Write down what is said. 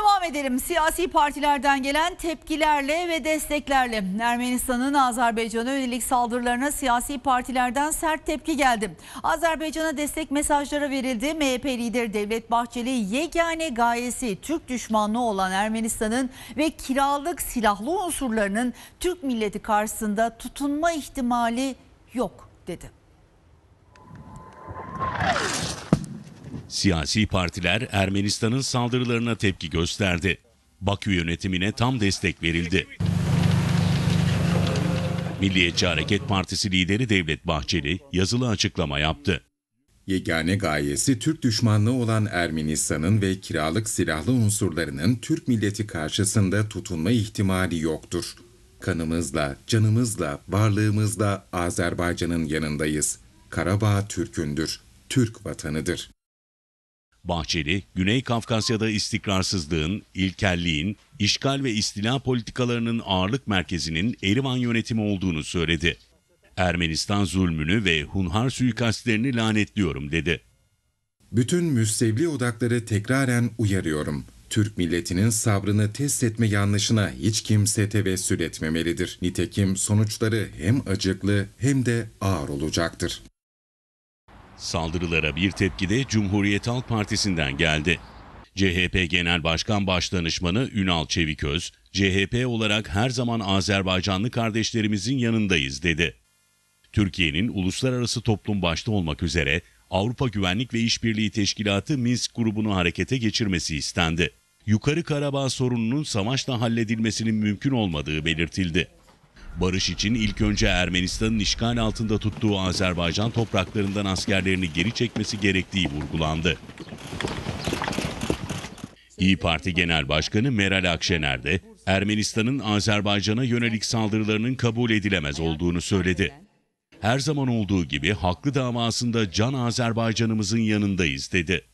Devam edelim siyasi partilerden gelen tepkilerle ve desteklerle. Ermenistan'ın Azerbaycan'a yönelik saldırılarına siyasi partilerden sert tepki geldi. Azerbaycan'a destek mesajları verildi. MHP lideri Devlet Bahçeli yegane gayesi Türk düşmanlığı olan Ermenistan'ın ve kiralık silahlı unsurlarının Türk milleti karşısında tutunma ihtimali yok dedi. Siyasi partiler Ermenistan'ın saldırılarına tepki gösterdi. Bakü yönetimine tam destek verildi. Milliyetçi Hareket Partisi lideri Devlet Bahçeli yazılı açıklama yaptı. Yegane gayesi Türk düşmanlığı olan Ermenistan'ın ve kiralık silahlı unsurlarının Türk milleti karşısında tutunma ihtimali yoktur. Kanımızla, canımızla, varlığımızla Azerbaycan'ın yanındayız. Karabağ Türk'ündür, Türk vatanıdır. Bahçeli, Güney Kafkasya'da istikrarsızlığın, ilkelliğin, işgal ve istila politikalarının ağırlık merkezinin Erivan yönetimi olduğunu söyledi. Ermenistan zulmünü ve Hunhar suikastlerini lanetliyorum dedi. Bütün müstevli odakları tekraren uyarıyorum. Türk milletinin sabrını test etme yanlışına hiç kimse tevessül etmemelidir. Nitekim sonuçları hem acıklı hem de ağır olacaktır. Saldırılara bir tepki de Cumhuriyet Halk Partisi'nden geldi. CHP Genel Başkan Başdanışmanı Ünal Çeviköz, CHP olarak her zaman Azerbaycanlı kardeşlerimizin yanındayız dedi. Türkiye'nin uluslararası toplum başta olmak üzere Avrupa Güvenlik ve İşbirliği Teşkilatı Minsk grubunu harekete geçirmesi istendi. Yukarı Karabağ sorununun savaşla halledilmesinin mümkün olmadığı belirtildi. Barış için ilk önce Ermenistan'ın işgal altında tuttuğu Azerbaycan topraklarından askerlerini geri çekmesi gerektiği vurgulandı. İyi Parti Genel Başkanı Meral Akşener de Ermenistan'ın Azerbaycan'a yönelik saldırılarının kabul edilemez olduğunu söyledi. Her zaman olduğu gibi haklı davasında can Azerbaycan'ımızın yanındayız dedi.